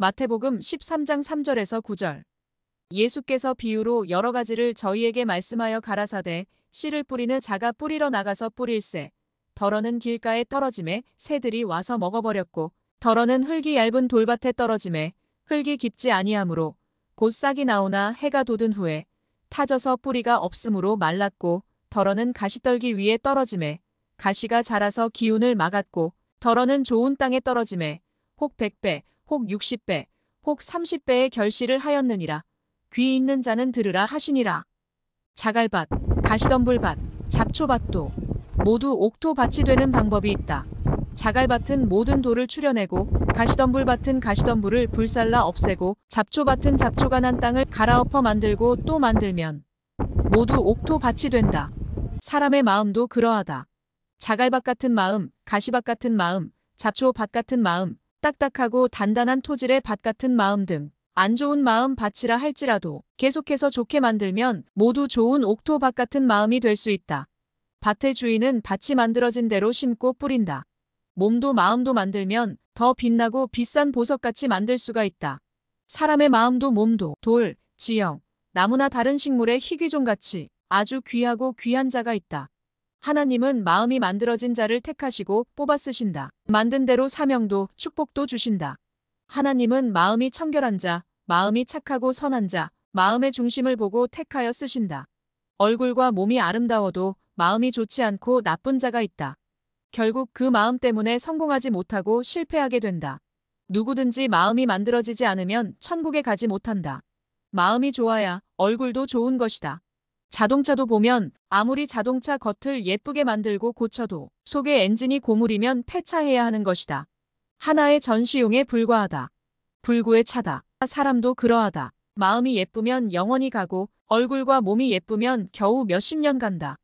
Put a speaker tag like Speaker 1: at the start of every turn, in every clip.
Speaker 1: 마태복음 13장 3절에서 9절 예수께서 비유로 여러 가지를 저희에게 말씀하여 가라사대 씨를 뿌리는 자가 뿌리러 나가서 뿌릴새 더러는 길가에 떨어짐에 새들이 와서 먹어버렸고 더러는 흙이 얇은 돌밭에 떨어짐에 흙이 깊지 아니하므로 곧 싹이 나오나 해가 돋은 후에 타져서 뿌리가 없으므로 말랐고 더러는 가시떨기 위에 떨어짐에 가시가 자라서 기운을 막았고 더러는 좋은 땅에 떨어짐에 혹 백배 혹 60배, 혹 30배의 결실을 하였느니라. 귀 있는 자는 들으라 하시니라. 자갈밭, 가시덤불밭, 잡초밭도 모두 옥토밭이 되는 방법이 있다. 자갈밭은 모든 돌을 추려내고 가시덤불밭은 가시덤불을 불살라 없애고 잡초밭은 잡초가 난 땅을 갈아엎어 만들고 또 만들면 모두 옥토밭이 된다. 사람의 마음도 그러하다. 자갈밭 같은 마음, 가시밭 같은 마음, 잡초밭 같은 마음, 딱딱하고 단단한 토질의 밭 같은 마음 등 안 좋은 마음 밭이라 할지라도 계속해서 좋게 만들면 모두 좋은 옥토밭 같은 마음이 될 수 있다. 밭의 주인은 밭이 만들어진 대로 심고 뿌린다. 몸도 마음도 만들면 더 빛나고 비싼 보석같이 만들 수가 있다. 사람의 마음도 몸도 돌, 지형, 나무나 다른 식물의 희귀종같이 아주 귀하고 귀한 자가 있다. 하나님은 마음이 만들어진 자를 택하시고 뽑아 쓰신다. 만든 대로 사명도 축복도 주신다. 하나님은 마음이 청결한 자, 마음이 착하고 선한 자, 마음의 중심을 보고 택하여 쓰신다. 얼굴과 몸이 아름다워도 마음이 좋지 않고 나쁜 자가 있다. 결국 그 마음 때문에 성공하지 못하고 실패하게 된다. 누구든지 마음이 만들어지지 않으면 천국에 가지 못한다. 마음이 좋아야 얼굴도 좋은 것이다. 자동차도 보면 아무리 자동차 겉을 예쁘게 만들고 고쳐도 속에 엔진이 고물이면 폐차해야 하는 것이다. 하나의 전시용에 불과하다. 불구의 차다. 사람도 그러하다. 마음이 예쁘면 영원히 가고 얼굴과 몸이 예쁘면 겨우 몇십 년 간다.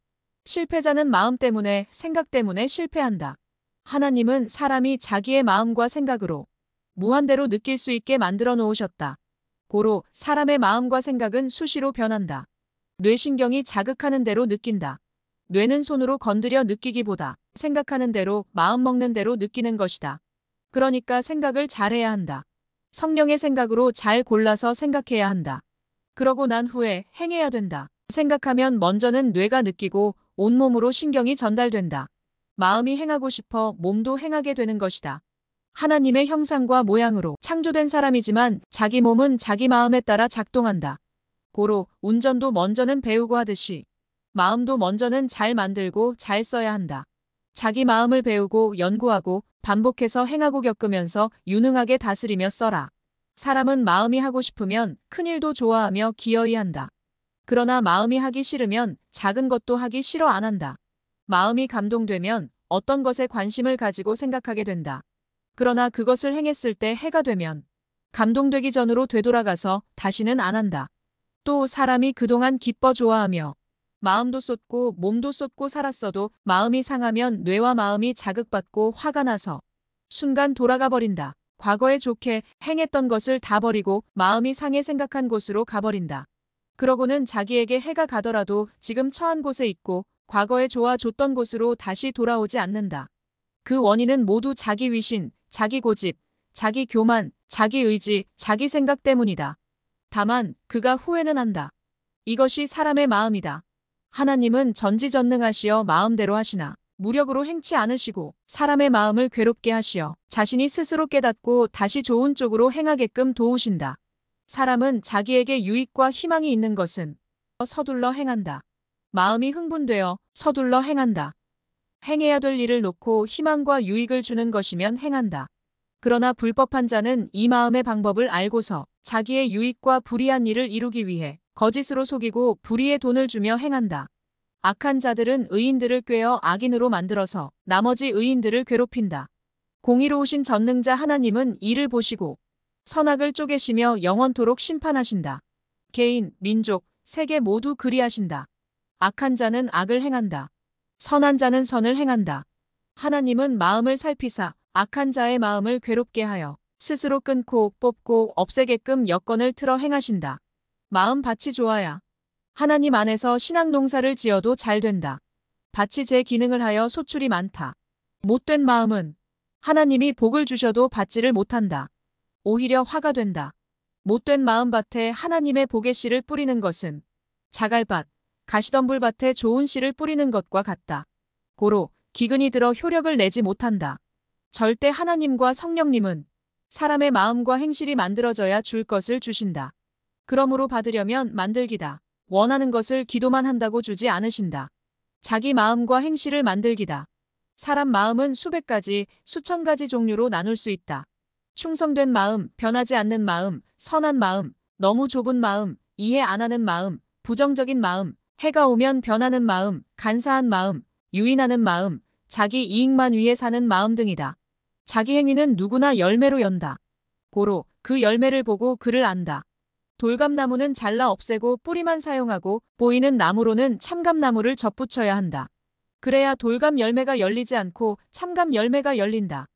Speaker 1: 실패자는 마음 때문에 생각 때문에 실패한다. 하나님은 사람이 자기의 마음과 생각으로 무한대로 느낄 수 있게 만들어 놓으셨다. 고로 사람의 마음과 생각은 수시로 변한다. 뇌신경이 자극하는 대로 느낀다. 뇌는 손으로 건드려 느끼기보다 생각하는 대로 마음먹는 대로 느끼는 것이다. 그러니까 생각을 잘해야 한다. 성령의 생각으로 잘 골라서 생각해야 한다. 그러고 난 후에 행해야 된다. 생각하면 먼저는 뇌가 느끼고 온몸으로 신경이 전달된다. 마음이 행하고 싶어 몸도 행하게 되는 것이다. 하나님의 형상과 모양으로 창조된 사람이지만 자기 몸은 자기 마음에 따라 작동한다. 고로 운전도 먼저는 배우고 하듯이 마음도 먼저는 잘 만들고 잘 써야 한다. 자기 마음을 배우고 연구하고 반복해서 행하고 겪으면서 유능하게 다스리며 써라. 사람은 마음이 하고 싶으면 큰일도 좋아하며 기어이 한다. 그러나 마음이 하기 싫으면 작은 것도 하기 싫어 안 한다. 마음이 감동되면 어떤 것에 관심을 가지고 생각하게 된다. 그러나 그것을 행했을 때 해가 되면 감동되기 전으로 되돌아가서 다시는 안 한다. 또 사람이 그동안 기뻐 좋아하며 마음도 쏟고 몸도 쏟고 살았어도 마음이 상하면 뇌와 마음이 자극받고 화가 나서 순간 돌아가 버린다. 과거에 좋게 행했던 것을 다 버리고 마음이 상해 생각한 곳으로 가버린다. 그러고는 자기에게 해가 가더라도 지금 처한 곳에 있고 과거에 좋아줬던 곳으로 다시 돌아오지 않는다. 그 원인은 모두 자기 위신, 자기 고집, 자기 교만, 자기 의지, 자기 생각 때문이다. 다만 그가 후회는 한다. 이것이 사람의 마음이다. 하나님은 전지전능하시어 마음대로 하시나 무력으로 행치 않으시고 사람의 마음을 괴롭게 하시어 자신이 스스로 깨닫고 다시 좋은 쪽으로 행하게끔 도우신다. 사람은 자기에게 유익과 희망이 있는 것은 서둘러 행한다. 마음이 흥분되어 서둘러 행한다. 행해야 될 일을 놓고 희망과 유익을 주는 것이면 행한다. 그러나 불법한 자는 이 마음의 방법을 알고서 자기의 유익과 불의한 일을 이루기 위해 거짓으로 속이고 불의의 돈을 주며 행한다. 악한 자들은 의인들을 꾀어 악인으로 만들어서 나머지 의인들을 괴롭힌다. 공의로우신 전능자 하나님은 이를 보시고 선악을 쪼개시며 영원토록 심판하신다. 개인, 민족, 세계 모두 그리하신다. 악한 자는 악을 행한다. 선한 자는 선을 행한다. 하나님은 마음을 살피사 악한 자의 마음을 괴롭게 하여 스스로 끊고 뽑고 없애게끔 여건을 틀어 행하신다. 마음 밭이 좋아야 하나님 안에서 신앙 농사를 지어도 잘 된다. 밭이 제 기능을 하여 소출이 많다. 못된 마음은 하나님이 복을 주셔도 받지를 못한다. 오히려 화가 된다. 못된 마음밭에 하나님의 복의 씨를 뿌리는 것은 자갈밭, 가시덤불밭에 좋은 씨를 뿌리는 것과 같다. 고로 기근이 들어 효력을 내지 못한다. 절대 하나님과 성령님은 사람의 마음과 행실이 만들어져야 줄 것을 주신다. 그러므로 받으려면 만들기다. 원하는 것을 기도만 한다고 주지 않으신다. 자기 마음과 행실을 만들기다. 사람 마음은 수백 가지, 수천 가지 종류로 나눌 수 있다. 충성된 마음, 변하지 않는 마음, 선한 마음, 너무 좁은 마음, 이해 안 하는 마음, 부정적인 마음, 해가 오면 변하는 마음, 간사한 마음, 유인하는 마음, 자기 이익만 위해 사는 마음 등이다. 자기 행위는 누구나 열매로 연다. 고로 그 열매를 보고 그를 안다. 돌감나무는 잘라 없애고 뿌리만 사용하고 보이는 나무로는 참감나무를 접붙여야 한다. 그래야 돌감 열매가 열리지 않고 참감 열매가 열린다.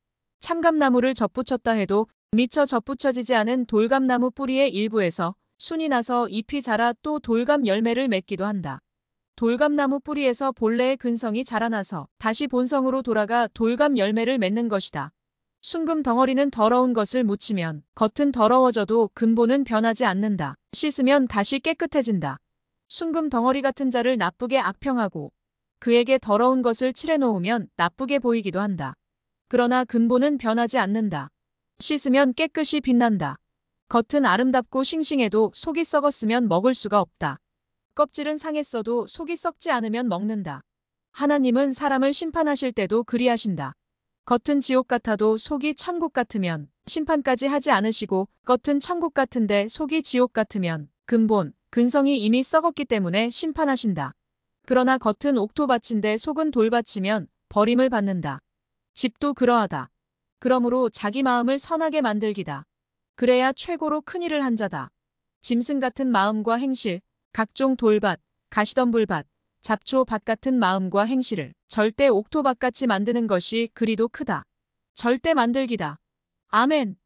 Speaker 1: 참감나무를 접붙였다 해도 미처 접붙여지지 않은 돌감나무 뿌리의 일부에서 순이 나서 잎이 자라 또 돌감 열매를 맺기도 한다. 돌감나무 뿌리에서 본래의 근성이 자라나서 다시 본성으로 돌아가 돌감 열매를 맺는 것이다. 순금 덩어리는 더러운 것을 묻히면 겉은 더러워져도 근본은 변하지 않는다. 씻으면 다시 깨끗해진다. 순금 덩어리 같은 자를 나쁘게 악평하고 그에게 더러운 것을 칠해놓으면 나쁘게 보이기도 한다. 그러나 근본은 변하지 않는다. 씻으면 깨끗이 빛난다. 겉은 아름답고 싱싱해도 속이 썩었으면 먹을 수가 없다. 껍질은 상했어도 속이 썩지 않으면 먹는다. 하나님은 사람을 심판하실 때도 그리하신다. 겉은 지옥 같아도 속이 천국 같으면 심판까지 하지 않으시고 겉은 천국 같은데 속이 지옥 같으면 근본, 근성이 이미 썩었기 때문에 심판하신다. 그러나 겉은 옥토밭인데 속은 돌밭이면 버림을 받는다. 집도 그러하다. 그러므로 자기 마음을 선하게 만들기다. 그래야 최고로 큰 일을 한 자다. 짐승 같은 마음과 행실, 각종 돌밭, 가시덤불밭, 잡초밭 같은 마음과 행실을 절대 옥토박같이 만드는 것이 그리도 크다. 절대 만들기다. 아멘.